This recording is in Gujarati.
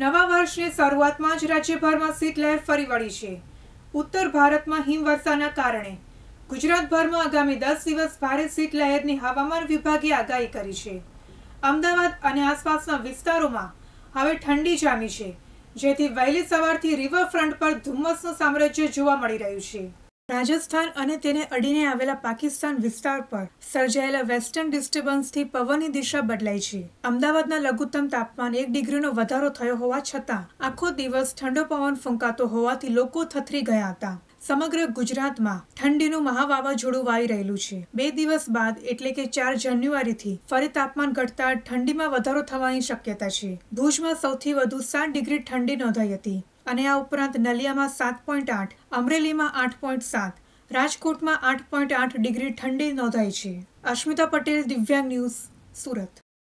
નવા વર્ષની શરૂઆતમાં જ રાજ્યભરમાં શીતલહેર ફરી વળી છે ઉત્તર ભારતમાં હિમવર્ષાના કારણે ગુજરાતભરમાં આગામી દસ દિવસ ભારે શીતલહેરની હવામાન વિભાગે આગાહી કરી છે અમદાવાદ અને આસપાસના વિસ્તારોમાં હવે ઠંડી જામી છે જેથી વહેલી સવારથી રિવરફ્રન્ટ પર ધુમ્મસનું સામ્રાજ્ય જોવા મળી રહ્યું છે રાજસ્થાન અને તેને અડીને આવેલા પાકિસ્તાન વિસ્તાર પર સર્જાયેલા વેસ્ટર્ન ડિસ્ટર્બન્સથી પવનની દિશા બદલાઈ છે અમદાવાદના લઘુત્તમ તાપમાન એક ડિગ્રીનો વધારો થયો હોવા છતાં આખો દિવસ ઠંડો પવન ફૂંકાતો હોવાથી લોકો થથરી ગયા હતા સમગ્ર ગુજરાતમાં ઠંડીનું મહાવાવાઝોડું વાવી રહેલું છે બે દિવસ બાદ એટલે કે ચાર જાન્યુઆરીથી ફરી તાપમાન ઘટતા ઠંડીમાં વધારો થવાની શક્યતા છે ભુજમાં સૌથી વધુ સાત ડિગ્રી ઠંડી નોંધાઈ હતી અને આ ઉપરાંત નલિયામાં સાત પોઈન્ટ આઠ અમરેલીમાં આઠ પોઈન્ટ સાત રાજકોટમાં આઠ પોઈન્ટ આઠ ડિગ્રી ઠંડી નોંધાઈ છે અશ્મિતા પટેલ દિવ્યાંગ ન્યૂઝ સુરત